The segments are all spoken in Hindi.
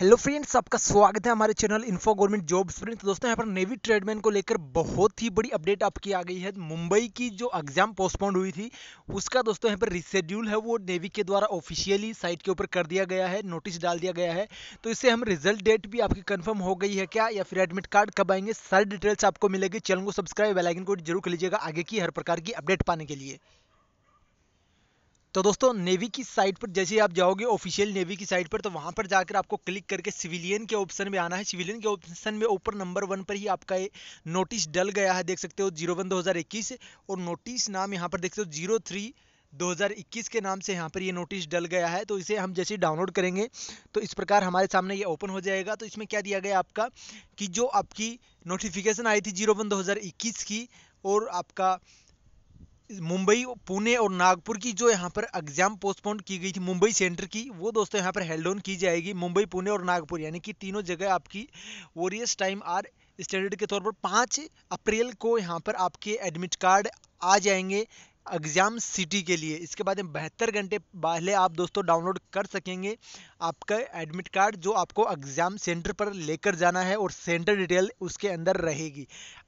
हेलो फ्रेंड्स आपका स्वागत है हमारे channel info government job friends दोस्तों यहाँ पर नेवी ट्रेडमैन को लेकर बहुत ही बड़ी अपडेट आपकी आ गई है मुंबई की जो एग्जाम पोस्टपोन्ड हुई थी उसका दोस्तों यहाँ पर रिशेड्यूल है वो नेवी के द्वारा ऑफिशियली साइट के ऊपर कर दिया गया है नोटिस डाल दिया गया है तो इससे हम रिजल्ट डेट भी आपकी कन्फर्म हो गई है क्या या फिर एडमिट कार्ड कब आएंगे सारी डिटेल्स आपको मिलेगी चैनल को सब्सक्राइब बेलाइकन को जरूर कर लीजिएगा आगे की हर प्रकार की अपडेट पाने के लिए तो दोस्तों नेवी की साइट पर जैसे आप जाओगे ऑफिशियल नेवी की साइट पर तो वहां पर जाकर आपको क्लिक करके सिविलियन के ऑप्शन में आना है सिविलियन के ऑप्शन में ऊपर नंबर वन पर ही आपका ये नोटिस डल गया है देख सकते हो जीरो वन दो और नोटिस नाम यहाँ पर देख सकते हो जीरो थ्री 2021 के नाम से यहाँ पर ये नोटिस डल गया है तो इसे हम जैसे डाउनलोड करेंगे तो इस प्रकार हमारे सामने ये ओपन हो जाएगा तो इसमें क्या दिया गया आपका कि जो आपकी नोटिफिकेशन आई थी जीरो वन दो की और आपका मुंबई पुणे और नागपुर की जो यहाँ पर एग्जाम पोस्टपोन की गई थी मुंबई सेंटर की वो दोस्तों यहाँ पर हेल्ड ऑन की जाएगी मुंबई पुणे और नागपुर यानी कि तीनों जगह आपकी वोरियस टाइम आर स्टैंडर्ड के तौर पर पाँच अप्रैल को यहाँ पर आपके एडमिट कार्ड आ जाएंगे एग्ज़ाम सिटी के लिए इसके बाद में बहत्तर घंटे पहले आप दोस्तों डाउनलोड कर सकेंगे आपका एडमिट कार्ड जो आपको एग्ज़ाम सेंटर पर लेकर जाना है और सेंटर डिटेल उसके अंदर रहेगी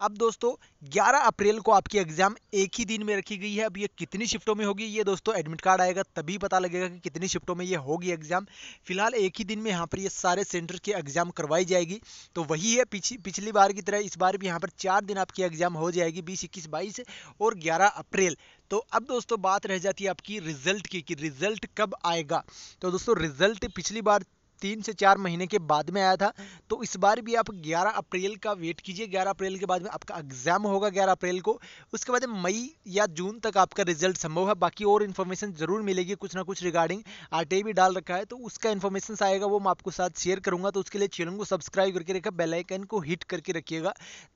अब दोस्तों 11 अप्रैल को आपकी एग्ज़ाम एक ही दिन में रखी गई है अब ये कितनी शिफ्टों में होगी ये दोस्तों एडमिट कार्ड आएगा तभी पता लगेगा कि कितनी शिफ्टों में ये होगी एग्ज़ाम फिलहाल एक ही दिन में यहाँ पर ये सारे सेंटर की एग्ज़ाम करवाई जाएगी तो वही है पिछ, पिछली बार की तरह इस बार भी यहाँ पर चार दिन आपकी एग्ज़ाम हो जाएगी बीस इक्कीस बाईस और ग्यारह अप्रैल तो अब दोस्तों बात रह जाती है आपकी रिजल्ट की कि रिजल्ट कब आएगा तो दोस्तों रिजल्ट पिछली बार तीन से चार महीने के बाद में आया था तो इस बार भी आप 11 अप्रैल का वेट कीजिए 11 अप्रैल के बाद में आपका एग्जाम होगा 11 अप्रैल को उसके बाद मई या जून तक आपका रिजल्ट संभव है बाकी और इन्फॉर्मेशन जरूर मिलेगी कुछ ना कुछ रिगार्डिंग आर भी डाल रखा है तो उसका इन्फॉर्मेशन आएगा वो मैं आपको साथ शेयर करूंगा तो उसके लिए चैनल को सब्सक्राइब करके रखा बेलाइकन को हिट करके रखिएगा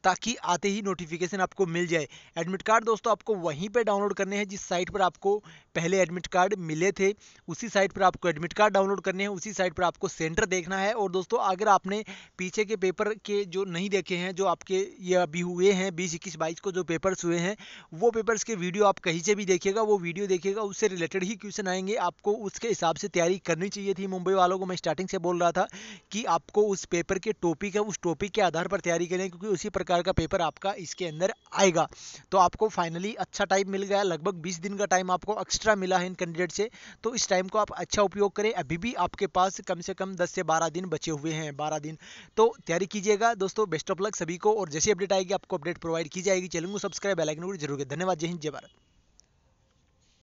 ताकि आते ही नोटिफिकेशन आपको मिल जाए एडमिट कार्ड दोस्तों आपको वहीं पर डाउनलोड करने हैं जिस साइट पर आपको पहले एडमिट कार्ड मिले थे उसी साइट पर आपको एडमिट कार्ड डाउनलोड करने हैं उसी साइट पर आपको सेंटर देखना है और दोस्तों अगर आपने पीछे के पेपर के जो नहीं देखे हैं जो आपके ये अभी हुए हैं बीस इक्कीस बाईस को जो पेपर्स हुए हैं वो पेपर्स के वीडियो आप कहीं से भी देखिएगा वो वीडियो देखिएगा उससे रिलेटेड ही क्वेश्चन आएंगे आपको उसके हिसाब से तैयारी करनी चाहिए थी मुंबई वालों को मैं स्टार्टिंग से बोल रहा था कि आपको उस पेपर के टॉपिक है उस टॉपिक के आधार पर तैयारी करें क्योंकि उसी प्रकार का पेपर आपका इसके अंदर आएगा तो आपको फाइनली अच्छा टाइम मिल गया लगभग बीस दिन का टाइम आपको एक्स्ट्रा मिला है इन कैंडिडेट से तो इस टाइम को आप अच्छा उपयोग करें अभी भी आपके पास कम से कम कम दस से बारह दिन बचे हुए हैं बारह दिन तो तैयारी कीजिएगा दोस्तों बेस्ट ऑफ लक सभी को और जैसी अपडेट आएगी आपको अपडेट प्रोवाइड की जाएगी चैनल को सब्सक्राइब बेलाइकन जरूर धन्यवाद जय हिंद जय भारत